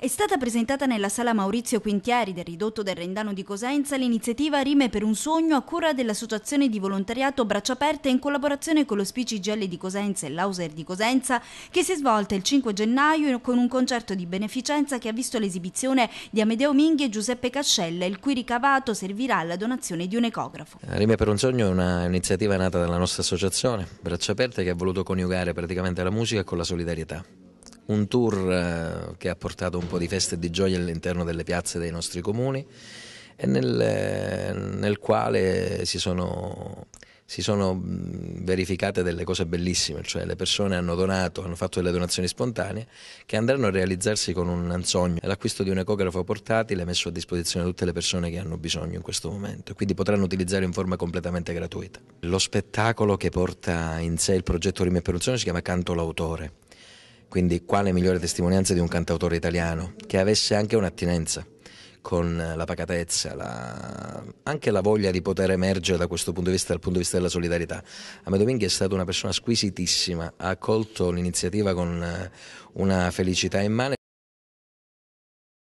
È stata presentata nella sala Maurizio Quintieri del ridotto del Rendano di Cosenza l'iniziativa Rime per un sogno a cura dell'associazione di volontariato Braccia Aperte in collaborazione con lo Spicigelli di Cosenza e l'Auser di Cosenza che si è svolta il 5 gennaio con un concerto di beneficenza che ha visto l'esibizione di Amedeo Minghi e Giuseppe Cascella il cui ricavato servirà alla donazione di un ecografo. Rime per un sogno è un'iniziativa nata dalla nostra associazione Braccia Aperte che ha voluto coniugare praticamente la musica con la solidarietà un tour eh, che ha portato un po' di feste e di gioia all'interno delle piazze dei nostri comuni e nel, eh, nel quale si sono, si sono, verificate delle cose bellissime, cioè le persone hanno donato, hanno fatto delle donazioni spontanee che andranno a realizzarsi con un sogno, l'acquisto di un ecografo portatile è messo a disposizione di tutte le persone che hanno bisogno in questo momento, quindi potranno utilizzarlo in forma completamente gratuita. Lo spettacolo che porta in sé il progetto Rime e Peruzzone si chiama Canto l'autore quindi quale migliore testimonianza di un cantautore italiano che avesse anche un'attinenza con eh, la pacatezza, la... anche la voglia di poter emergere da questo punto di vista, dal punto di vista della solidarietà. Ame Dominghi è stata una persona squisitissima, ha accolto l'iniziativa con eh, una felicità immane.